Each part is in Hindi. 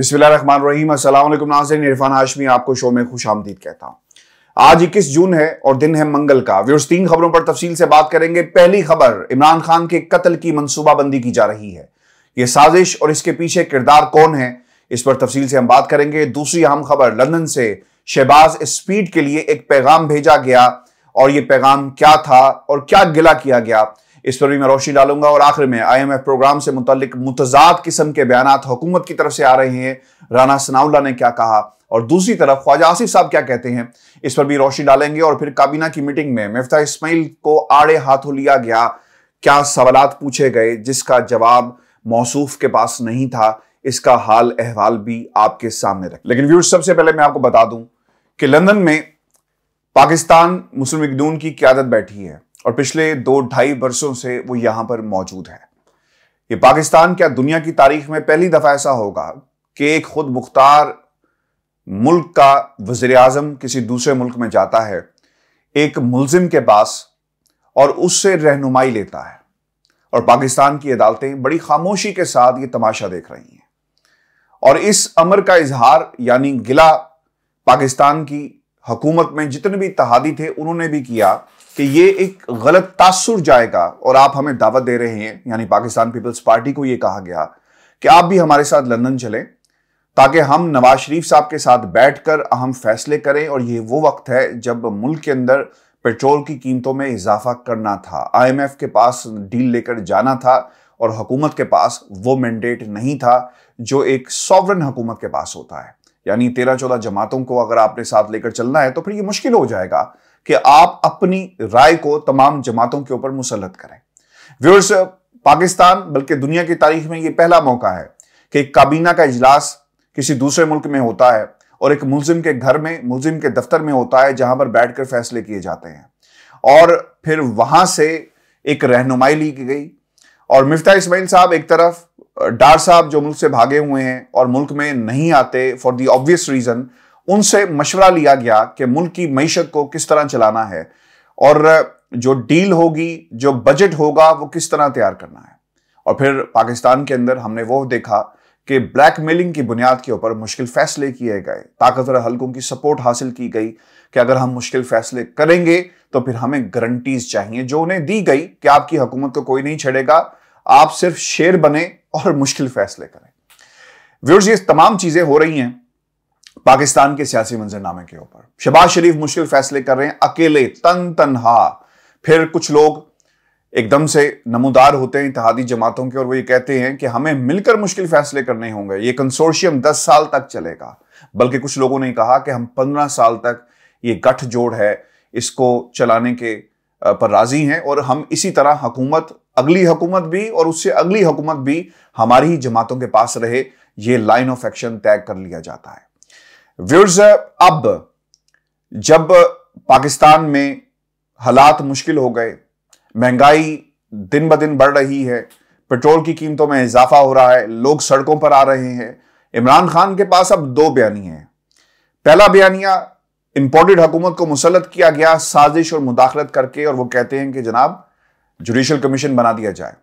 रहीम अस्सलाम वालेकुम नाजरीन इरफान हाशमी आपको शो में खुश आमदीद कहता हूं आज 21 जून है और दिन है मंगल का व्यूर्स तीन खबरों पर तफसील से बात करेंगे पहली खबर इमरान खान के कत्ल की मनसूबाबंदी की जा रही है ये साजिश और इसके पीछे किरदार कौन है इस पर तफसील से हम बात करेंगे दूसरी अहम खबर लंदन से शहबाज स्पीड के लिए एक पैगाम भेजा गया और ये पैगाम क्या था और क्या गिला किया गया इस पर भी मैं रोशनी डालूंगा और आखिर में आईएमएफ प्रोग्राम से मुतलिक मुतजाद किस्म के बयान हुकूमत की तरफ से आ रहे हैं राना सनाउल्ला ने क्या कहा और दूसरी तरफ ख्वाजा आसिफ साहब क्या कहते हैं इस पर भी रोशनी डालेंगे और फिर काबीना की मीटिंग में मफ्ता इसमाइल को आड़े हाथों लिया गया क्या सवाल पूछे गए जिसका जवाब मौसूफ के पास नहीं था इसका हाल अहवाल भी आपके सामने रख लेकिन व्यूज सबसे पहले मैं आपको बता दूं कि लंदन में पाकिस्तान मुस्लिम की क्यादत बैठी है और पिछले दो ढाई वर्षों से वो यहां पर मौजूद है ये पाकिस्तान क्या दुनिया की तारीख में पहली दफ़ा ऐसा होगा कि एक खुद मुख्तार मुल्क का वजीर आजम किसी दूसरे मुल्क में जाता है एक मुलजिम के पास और उससे रहनुमाई लेता है और पाकिस्तान की अदालतें बड़ी खामोशी के साथ ये तमाशा देख रही हैं और इस अमर का इजहार यानी गिला पाकिस्तान की हुकूमत में जितने भी तहादी थे उन्होंने भी किया कि ये एक गलत तासुर जाएगा और आप हमें दावत दे रहे हैं यानी पाकिस्तान पीपल्स पार्टी को ये कहा गया कि आप भी हमारे साथ लंदन चलें ताकि हम नवाज शरीफ साहब के साथ बैठकर अहम फैसले करें और ये वो वक्त है जब मुल्क के अंदर पेट्रोल की कीमतों में इजाफा करना था आईएमएफ के पास डील लेकर जाना था और हुकूमत के पास वो मैंडेट नहीं था जो एक सॉवरन हुकूमत के पास होता है यानी तेरह चौदह जमातों को अगर आपने साथ लेकर चलना है तो फिर ये मुश्किल हो जाएगा कि आप अपनी राय को तमाम जमातों के ऊपर मुसलत करें व्यूअर्स पाकिस्तान बल्कि दुनिया की तारीख में यह पहला मौका है कि काबीना का इजलास किसी दूसरे मुल्क में होता है और एक मुलजिम के घर में मुलजिम के दफ्तर में होता है जहां पर बैठकर फैसले किए जाते हैं और फिर वहां से एक रहनुमाई ली गई और मिफ्ता इस्माइल साहब एक तरफ डार साहब जो मुल्क से भागे हुए हैं और मुल्क में नहीं आते फॉर दी ऑब्वियस रीजन उनसे मशवरा लिया गया कि मुल्क की मीशत को किस तरह चलाना है और जो डील होगी जो बजट होगा वो किस तरह तैयार करना है और फिर पाकिस्तान के अंदर हमने वो देखा कि ब्लैकमेलिंग की बुनियाद के ऊपर मुश्किल फैसले किए गए ताकतवर हलकों की सपोर्ट हासिल की गई कि अगर हम मुश्किल फैसले करेंगे तो फिर हमें गारंटीज चाहिए जो उन्हें दी गई कि आपकी हुकूमत को कोई नहीं छेड़ेगा आप सिर्फ शेर बने और मुश्किल फैसले करें व्यूर्स ये तमाम चीजें हो रही हैं पाकिस्तान के सियासी मंजरनामे के ऊपर शहबाज शरीफ मुश्किल फैसले कर रहे हैं अकेले तन तनहा फिर कुछ लोग एकदम से नमोदार होते हैं इतिहादी जमातों के और वो ये कहते हैं कि हमें मिलकर मुश्किल फैसले करने होंगे ये कंसोर्शियम 10 साल तक चलेगा बल्कि कुछ लोगों ने कहा कि हम 15 साल तक ये गठजोड़ है इसको चलाने के पर राजी हैं और हम इसी तरह हकूमत अगली हकूमत भी और उससे अगली हकूमत भी हमारी ही जमातों के पास रहे ये लाइन ऑफ एक्शन तय कर लिया जाता है व्यूर्स अब जब पाकिस्तान में हालात मुश्किल हो गए महंगाई दिन ब दिन बढ़ रही है पेट्रोल की कीमतों में इजाफा हो रहा है लोग सड़कों पर आ रहे हैं इमरान खान के पास अब दो बयानी हैं पहला बयानिया इंपोर्टेड हुकूमत को मुसलत किया गया साजिश और मुदाखलत करके और वो कहते हैं कि जनाब जुडिशल कमीशन बना दिया जाए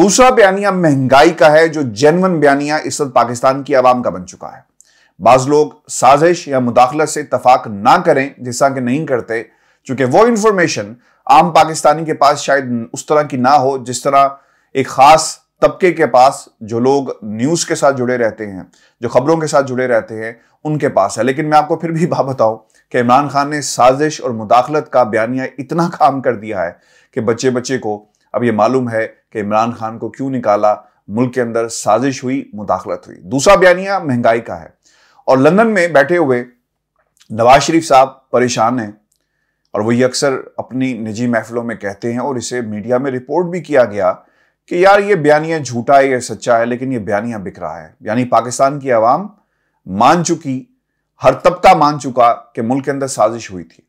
दूसरा बयानिया महंगाई का है जो जेनवन बयानिया इस वक्त पाकिस्तान की आवाम का बन चुका है बाज लोग साजिश या मुदाखलत से इतफाक ना करें तरह कि नहीं करते चूंकि वो इंफॉर्मेशन आम पाकिस्तानी के पास शायद उस तरह की ना हो जिस तरह एक ख़ास तबके के पास जो लोग न्यूज़ के साथ जुड़े रहते हैं जो खबरों के साथ जुड़े रहते हैं उनके पास है लेकिन मैं आपको फिर भी बात बताऊं कि इमरान खान ने साजिश और मुदाखलत का बयानिया इतना काम कर दिया है कि बच्चे बच्चे को अब ये मालूम है कि इमरान खान को क्यों निकाला मुल्क के अंदर साजिश हुई मुदाखलत हुई दूसरा बयानिया महंगाई का है और लंदन में बैठे हुए नवाज शरीफ साहब परेशान हैं और वही अक्सर अपनी निजी महफिलों में कहते हैं और इसे मीडिया में रिपोर्ट भी किया गया कि यार ये बयानिया झूठा है या सच्चा है लेकिन ये बयानियाँ बिक रहा है यानी पाकिस्तान की आवाम मान चुकी हर तबका मान चुका कि मुल्क के अंदर साजिश हुई थी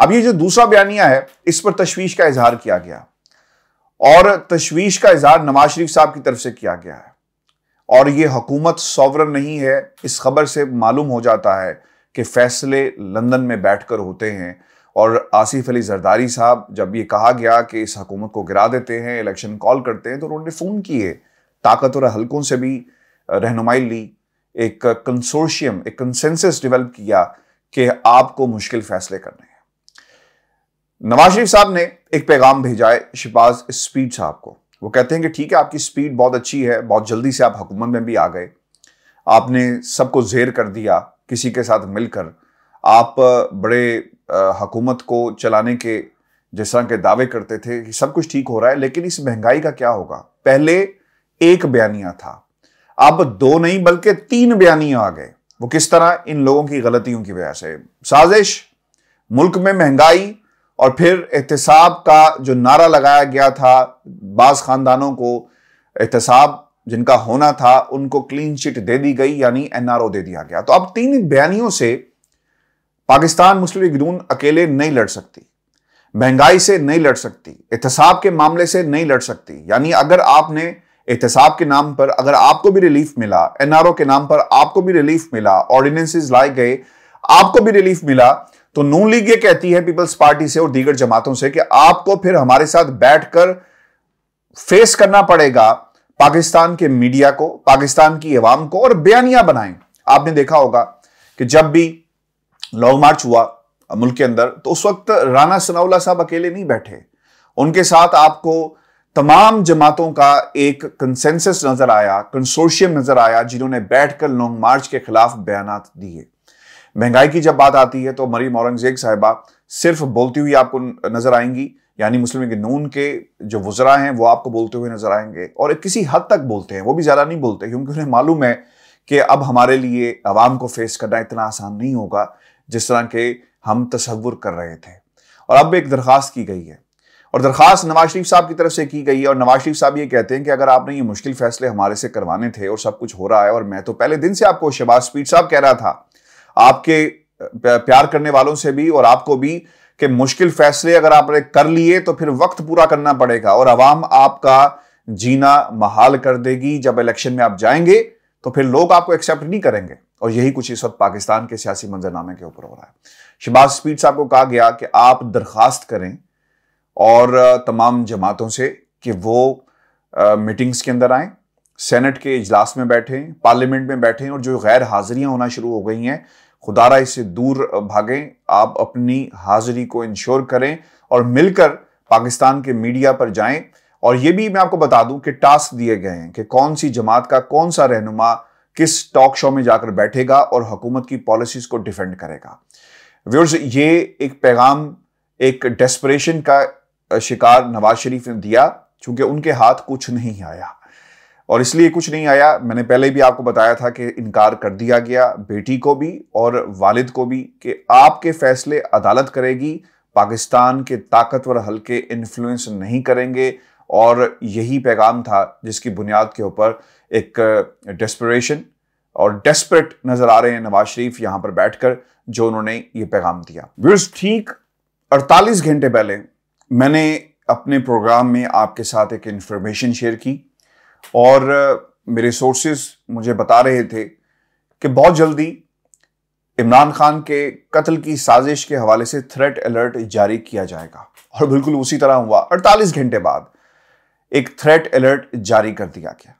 अब ये जो दूसरा बयानिया है इस पर तशवीश का इजहार किया गया और तशवीश का इजहार नवाज शरीफ साहब की तरफ से किया गया है और ये हकूमत सॉवरन नहीं है इस खबर से मालूम हो जाता है कि फैसले लंदन में बैठकर होते हैं और आसिफ अली जरदारी साहब जब ये कहा गया कि इस हकूमत को गिरा देते हैं इलेक्शन कॉल करते हैं तो उन्होंने फ़ोन किए ताकतवर हलकों से भी रहनुमाई ली एक कंसोर्शियम एक कंसेंसस डेवलप किया कि आपको मुश्किल फैसले करने हैं नवाज शरीफ साहब ने एक पैगाम भेजा है शिपाज स्पीड साहब को वो कहते हैं कि ठीक है आपकी स्पीड बहुत अच्छी है बहुत जल्दी से आप हुकूमत में भी आ गए आपने सबको जेर कर दिया किसी के साथ मिलकर आप बड़े हकूमत को चलाने के जिस तरह के दावे करते थे कि सब कुछ ठीक हो रहा है लेकिन इस महंगाई का क्या होगा पहले एक बयानिया था अब दो नहीं बल्कि तीन बयानिया आ गए वो किस तरह इन लोगों की गलतियों की वजह से साजिश मुल्क में महंगाई और फिर एहतसाब का जो नारा लगाया गया था बाज़ ख़ानदानों को एहतसाब जिनका होना था उनको क्लीन चिट दे दी गई यानी एनआरओ दे दिया गया तो अब तीन बयानियों से पाकिस्तान मुस्लिम लीग अकेले नहीं लड़ सकती महंगाई से नहीं लड़ सकती एहतसाब के मामले से नहीं लड़ सकती यानी अगर आपने एहतसाब के नाम पर अगर आपको भी रिलीफ मिला एनआरओ के नाम पर आपको भी रिलीफ मिला ऑर्डिनेंसेस लाए गए आपको भी रिलीफ मिला तो नून लीग ये कहती है पीपल्स पार्टी से और दीगर जमातों से कि आपको फिर हमारे साथ बैठकर फेस करना पड़ेगा पाकिस्तान के मीडिया को पाकिस्तान की अवाम को और बयानिया बनाएं आपने देखा होगा कि जब भी लॉन्ग मार्च हुआ मुल्क के अंदर तो उस वक्त राना सनाउला साहब अकेले नहीं बैठे उनके साथ आपको तमाम जमातों का एक कंसेंसस नजर आया कंसोशियम नजर आया जिन्होंने बैठकर लॉन्ग मार्च के खिलाफ बयान दिए महंगाई की जब बात आती है तो मरीम औरंगजेब साहिबा सिर्फ बोलती हुई आपको नजर आएंगी यानी मुस्लिम के नून के जो वजरा हैं वो आपको बोलते हुए नजर आएंगे और किसी हद तक बोलते हैं वो भी ज़्यादा नहीं बोलते क्योंकि उन्हें मालूम है कि अब हमारे लिए आवाम को फेस करना इतना आसान नहीं होगा जिस तरह के हम तस्वुर कर रहे थे और अब एक दरख्वास्त की गई है और दरख्वास्त नवाज शरीफ साहब की तरफ से की गई है और नवाज शरीफ साहब ये कहते हैं कि अगर आपने ये मुश्किल फैसले हमारे से करवाने थे और सब कुछ हो रहा है और मैं तो पहले दिन से आपको शहबाज स्पीड साहब कह रहा था आपके प्यार करने वालों से भी और आपको भी कि मुश्किल फैसले अगर आपने कर लिए तो फिर वक्त पूरा करना पड़ेगा और आवाम आपका जीना महाल कर देगी जब इलेक्शन में आप जाएंगे तो फिर लोग आपको एक्सेप्ट नहीं करेंगे और यही कुछ इस वक्त पाकिस्तान के सियासी मंजरनामे के ऊपर हो रहा है शिबाज स्पीड साहब को कहा गया कि आप दरखास्त करें और तमाम जमातों से कि वो आ, मीटिंग्स के अंदर आए सेनेट के इजलास में बैठें पार्लियामेंट में बैठें और जो गैर हाजिरियां होना शुरू हो गई हैं खुदारा इससे दूर भागें आप अपनी हाजिरी को इंश्योर करें और मिलकर पाकिस्तान के मीडिया पर जाएं और ये भी मैं आपको बता दूं कि टास्क दिए गए हैं कि कौन सी जमात का कौन सा रहनुमा किस टॉक शो में जाकर बैठेगा और हुकूमत की पॉलिसीज को डिफेंड करेगा व्यूर्स ये एक पैगाम एक डेस्परेशन का शिकार नवाज शरीफ ने दिया चूंकि उनके हाथ कुछ नहीं आया और इसलिए कुछ नहीं आया मैंने पहले भी आपको बताया था कि इनकार कर दिया गया बेटी को भी और वालिद को भी कि आपके फैसले अदालत करेगी पाकिस्तान के ताकतवर हल्के इन्फ्लुएंस नहीं करेंगे और यही पैगाम था जिसकी बुनियाद के ऊपर एक डेस्परेशन और डेस्परेट नजर आ रहे हैं नवाज शरीफ यहां पर बैठकर जो उन्होंने ये पैगाम दिया व्यूर्स ठीक 48 घंटे पहले मैंने अपने प्रोग्राम में आपके साथ एक इंफॉर्मेशन शेयर की और मेरे सोर्सेस मुझे बता रहे थे कि बहुत जल्दी इमरान खान के कत्ल की साजिश के हवाले से थ्रेट अलर्ट जारी किया जाएगा और बिल्कुल उसी तरह हुआ 48 घंटे बाद एक थ्रेट अलर्ट जारी कर दिया गया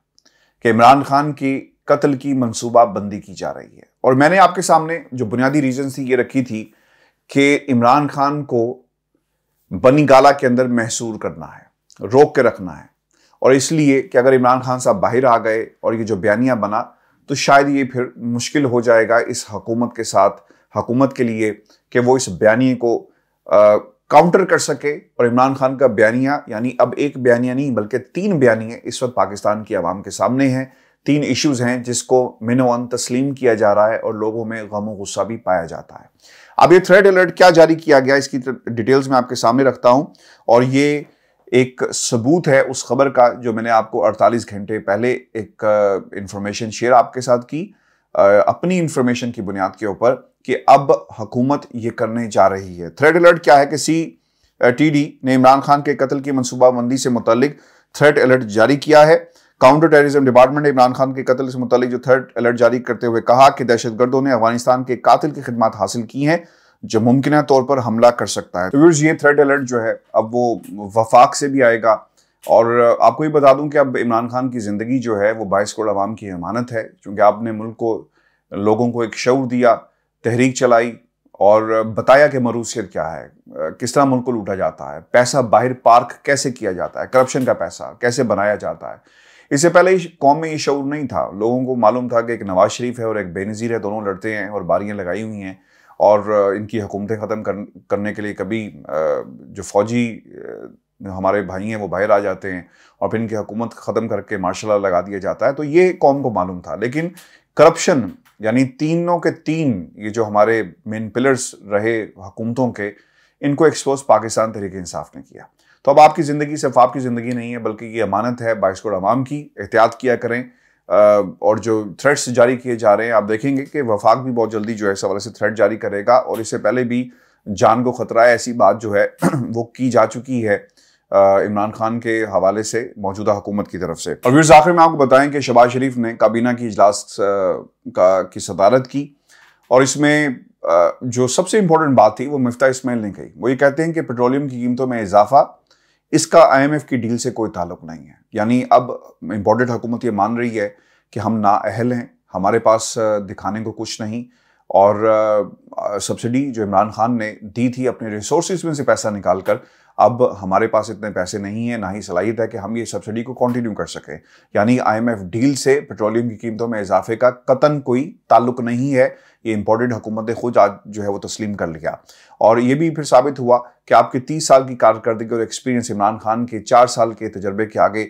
कि इमरान खान की कत्ल की मनसूबा बंदी की जा रही है और मैंने आपके सामने जो बुनियादी रीजन थी ये रखी थी कि इमरान खान को बनी गाला के अंदर महसूर करना है रोक के रखना है और इसलिए कि अगर इमरान खान साहब बाहर आ गए और ये जो बयानिया बना तो शायद ये फिर मुश्किल हो जाएगा इस हकूमत के साथ हकूमत के लिए कि वो इस बयानी को आ, काउंटर कर सके और इमरान खान का बयानिया यानी अब एक बयानिया नहीं बल्कि तीन बयानिए इस वक्त पाकिस्तान की आवाम के सामने हैं तीन इश्यूज़ हैं जिसको मिनोअन तस्लीम किया जा रहा है और लोगों में गम गुस्सा भी पाया जाता है अब ये थ्रेड अलर्ट क्या जारी किया गया इसकी डिटेल्स मैं आपके सामने रखता हूँ और ये एक सबूत है उस खबर का जो मैंने आपको 48 घंटे पहले एक इंफॉर्मेशन शेयर आपके साथ की अपनी इंफॉर्मेशन की बुनियाद के ऊपर कि अब हुकूमत ये करने जा रही है थ्रेड अलर्ट क्या है कि सी टी ने इमरान खान के कत्ल की मनसूबाबंदी से मुतलिक थ्रेड अलर्ट जारी किया है काउंटर टेररिज्म डिपार्टमेंट ने इमरान खान के कत्ल से मुतलिक जो थर्ड अलर्ट जारी करते हुए कहा कि दहशतगर्दों ने अफगानिस्तान के कातिल की खिदमत हासिल की हैं जो मुमकिन तौर पर हमला कर सकता है तो व्यूर्स ये थ्रेड अलर्ट जो है अब वो वफाक से भी आएगा और आपको ये बता दूं कि अब इमरान खान की ज़िंदगी जो है वो बाईस करोड़ आवाम की अमानत है क्योंकि आपने मुल्क को लोगों को एक शौर दिया तहरीक चलाई और बताया कि मरूसियत क्या है किस तरह मुल्क को लूटा जाता है पैसा बाहर पार्क कैसे किया जाता है करप्शन का पैसा कैसे बनाया जाता है इससे पहले कौम में ये शौर नहीं था लोगों को मालूम था कि एक नवाज शरीफ है और एक बेनज़ीर है दोनों लड़ते हैं और बारियाँ लगाई हुई हैं और इनकी हुकूमतें ख़त्म कर, करने के लिए कभी जो फौजी हमारे भाई हैं वो बाहर आ जाते हैं और फिर इनकी हुकूमत ख़त्म करके मार्शल लगा दिया जाता है तो ये कौम को मालूम था लेकिन करप्शन यानी तीनों के तीन ये जो हमारे मेन पिलर्स रहे हुकूमतों के इनको एक्सपोज पाकिस्तान तरीके इंसाफ ने किया तो अब आपकी ज़िंदगी सिर्फ आपकी ज़िंदगी नहीं है बल्कि ये अमानत है बाइसकोट अवाम की एहतियात किया करें और जो थ्रेड्स जारी किए जा रहे हैं आप देखेंगे कि वफाक भी बहुत जल्दी जो है इस हवाले से थ्रेड जारी करेगा और इससे पहले भी जान को खतरा है ऐसी बात जो है वो की जा चुकी है इमरान खान के हवाले से मौजूदा हुकूमत की तरफ से और वीर आखिर में आपको बताएं कि शबाज शरीफ ने काबीना की इजलास का की सदारत की और इसमें जो सबसे इम्पोर्टेंट बात थी वो मफ्ता इसमाइल ने कही वो ये कहते हैं कि पेट्रोलियम की कीमतों में इजाफा इसका आईएमएफ की डील से कोई ताल्लुक नहीं है यानी अब इम्पोर्टेड हुकूमत ये मान रही है कि हम ना अहल हैं हमारे पास दिखाने को कुछ नहीं और सब्सिडी जो इमरान खान ने दी थी अपने रिसोर्स में से पैसा निकाल कर अब हमारे पास इतने पैसे नहीं है ना ही सलाहियत है कि हम ये सब्सिडी को कंटिन्यू कर सकें यानी आईएमएफ डील से पेट्रोलियम की कीमतों में इजाफे का कतन कोई ताल्लुक नहीं है ये इम्पोर्टेंट हुकूमत ने खुद आज जो है वो तस्लीम कर लिया और ये भी फिर साबित हुआ कि आपके तीस साल की कारकर्दगी और एक्सपीरियंस इमरान खान के चार साल के तजर्बे के आगे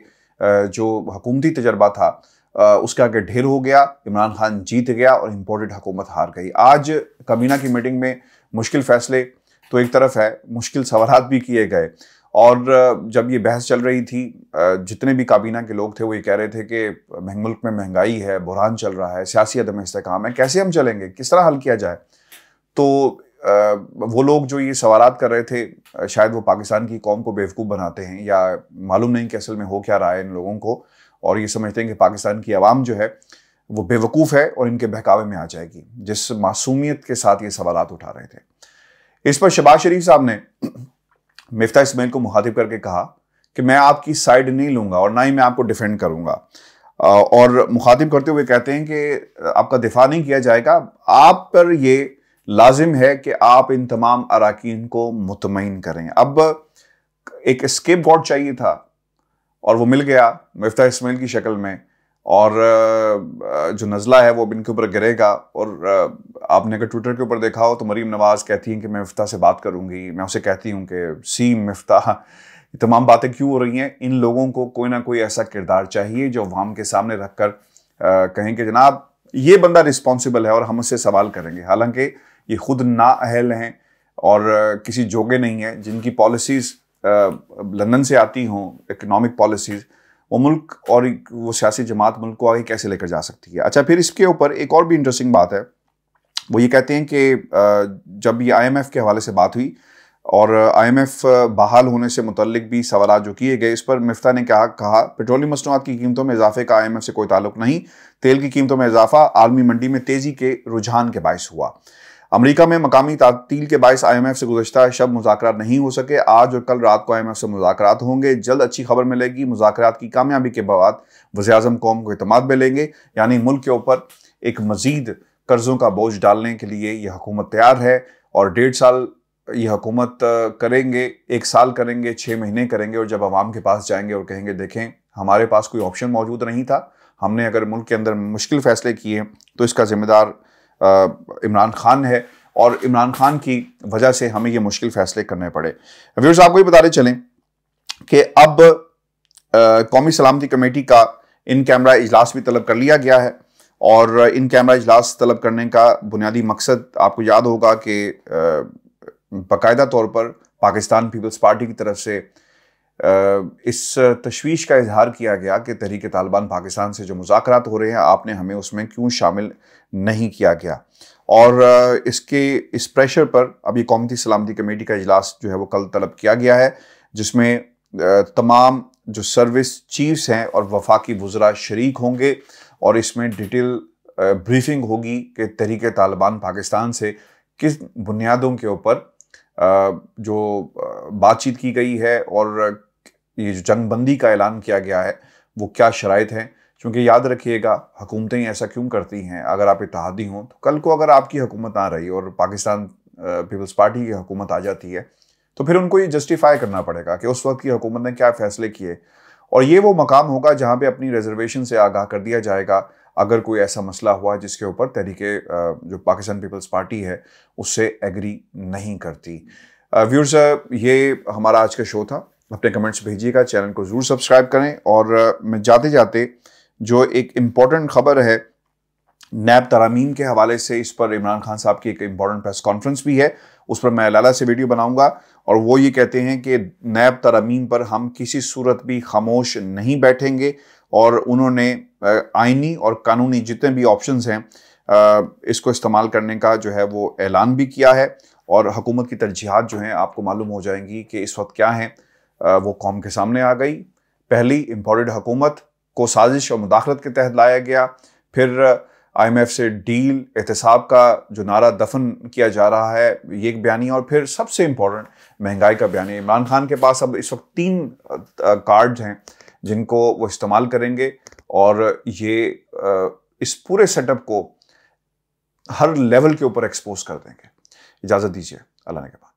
जो हकूमती तजर्बा था उसके आगे ढेर हो गया इमरान खान जीत गया और इम्पोर्टेड हुकूमत हार गई आज कमीना की मीटिंग में मुश्किल फैसले तो एक तरफ है मुश्किल सवाल भी किए गए और जब ये बहस चल रही थी जितने भी काबीना के लोग थे वो ये कह रहे थे कि मुल्क में महंगाई है बुरहान चल रहा है सियासी अदम इसकाम है कैसे हम चलेंगे किस तरह हल किया जाए तो वो लोग जो ये सवाल कर रहे थे शायद वो पाकिस्तान की कौम को बेवकूफ़ बनाते हैं या मालूम नहीं कि असल में हो क्या रहा है इन लोगों को और ये समझते हैं कि पाकिस्तान की आवाम जो है वो बेवकूफ़ है और इनके बहकावे में आ जाएगी जिस मासूमियत के साथ ये सवाल उठा रहे थे इस पर शबाज शरीफ साहब ने मिफ्ता इसमाइल को मुखातिब करके कहा कि मैं आपकी साइड नहीं लूंगा और ना ही मैं आपको डिफेंड करूंगा और मुखातिब करते हुए कहते हैं कि आपका दिफा नहीं किया जाएगा आप पर यह लाजिम है कि आप इन तमाम अरकान को मुतमिन करें अब एक स्केप गॉड चाहिए था और वो मिल गया मफ्ता इसमाइल की शक्ल में और जो नज़ला है वो अब इनके ऊपर गिरेगा और आपने अगर ट्विटर के ऊपर देखा हो तो मरीम नवाज़ कहती हैं कि मैं मफ्ता से बात करूंगी मैं उसे कहती हूँ कि सी मफ्ता ये तमाम बातें क्यों हो रही हैं इन लोगों को कोई ना कोई ऐसा किरदार चाहिए जो अवाम के सामने रख कर कहें कि जनाब ये बंदा रिस्पॉन्सिबल है और हम उससे सवाल करेंगे हालांकि ये खुद ना अहल हैं और किसी जोगे नहीं हैं जिनकी पॉलिसीज़ लंदन से आती हों इकनॉमिक पॉलिसीज़ वो मुल्क और वो सियासी जमात मुल्क को आगे कैसे लेकर जा सकती है अच्छा फिर इसके ऊपर एक और भी इंटरेस्टिंग बात है वो ये कहते हैं कि जब ये आईएमएफ के हवाले से बात हुई और आईएमएफ बहाल होने से मुतलक भी सवाल जो किए गए इस पर मिफ्ता ने कहा कहा पेट्रोलियम मसनूआत की कीमतों में इजाफे का आईएमएफ से कोई ताल्लुक नहीं तेल की कीमतों में इजाफा आलमी मंडी में तेज़ी के रुझान के बायस हुआ अमरीका में मकामी तातील के बायस आईएमएफ से गुजशत शब मुजाकर नहीं हो सके आज और कल रात को आईएमएफ से मुजाकर होंगे जल्द अच्छी खबर मिलेगी मुजाकर की कामयाबी के बाद वजे अजम कौम को अतमाद में लेंगे यानी मुल्क के ऊपर एक मजीद कर्ज़ों का बोझ डालने के लिए यह हुकूमत तैयार है और डेढ़ साल ये हुकूमत करेंगे एक साल करेंगे छः महीने करेंगे और जब आवाम के पास जाएंगे और कहेंगे देखें हमारे पास कोई ऑप्शन मौजूद नहीं था हमने अगर मुल्क के अंदर मुश्किल फैसले किए तो इसका ज़िम्मेदार इमरान खान है और इमरान खान की वजह से हमें ये मुश्किल फैसले करने पड़े व्यूर्स आपको ये रहे चलें कि अब कौमी सलामती कमेटी का इन कैमरा इजलास भी तलब कर लिया गया है और इन कैमरा इजलास तलब करने का बुनियादी मकसद आपको याद होगा कि बाकायदा तौर पर पाकिस्तान पीपल्स पार्टी की तरफ से इस तशवीश का इजहार किया गया कि तहरीक तालिबान पाकिस्तान से जो मुजाकर हो रहे हैं आपने हमें उसमें क्यों शामिल नहीं किया गया और इसके इस प्रेशर पर अभी कौमती सलामती कमेटी का इजलास जो है वो कल तलब किया गया है जिसमें तमाम जो सर्विस चीफ्स हैं और वफाकी वजरा शरीक होंगे और इसमें डिटेल ब्रीफिंग होगी कि तरीके तालिबान पाकिस्तान से किस बुनियादों के ऊपर जो बातचीत की गई है और ये जो जंगबंदी का ऐलान किया गया है वो क्या शराइ हैं क्योंकि याद रखिएगा हुकूमतें ऐसा क्यों करती हैं अगर आप इतिहादी हों तो कल को अगर आपकी हुकूमत आ रही और पाकिस्तान पीपल्स पार्टी की हुकूमत आ जाती है तो फिर उनको ये जस्टिफाई करना पड़ेगा कि उस वक्त की हुकूमत ने क्या फ़ैसले किए और ये वो मकाम होगा जहाँ पे अपनी रिजर्वेशन से आगाह कर दिया जाएगा अगर कोई ऐसा मसला हुआ जिसके ऊपर तहरीके जो पाकिस्तान पीपल्स पार्टी है उससे एग्री नहीं करती व्यूर्स ये हमारा आज का शो था अपने कमेंट्स भेजिएगा चैनल को ज़रूर सब्सक्राइब करें और मैं जाते जाते जो एक इम्पॉर्टेंट खबर है नैब तरामीम के हवाले से इस पर इमरान खान साहब की एक इम्पॉर्टेंट प्रेस कॉन्फ्रेंस भी है उस पर मैं लाला से वीडियो बनाऊंगा और वो ये कहते हैं कि नैब तरमीम पर हम किसी सूरत भी खामोश नहीं बैठेंगे और उन्होंने आइनी और कानूनी जितने भी ऑप्शंस हैं इसको इस्तेमाल करने का जो है वो ऐलान भी किया है और हकूमत की तरजीहत जो हैं आपको मालूम हो जाएंगी कि इस वक्त क्या हैं वो कौम के सामने आ गई पहली इम्पोर्टेड हकूमत को साजिश और मुदाखलत के तहत लाया गया फिर एफ़ से डील एहतसाब का जो नारा दफन किया जा रहा है ये एक बयानी और फिर सबसे इम्पोर्टेंट महंगाई का बयानी इमरान खान के पास अब इस वक्त तीन कार्ड हैं जिनको वो इस्तेमाल करेंगे और ये इस पूरे सेटअप को हर लेवल के ऊपर एक्सपोज कर देंगे इजाज़त दीजिए अल्लाह के पास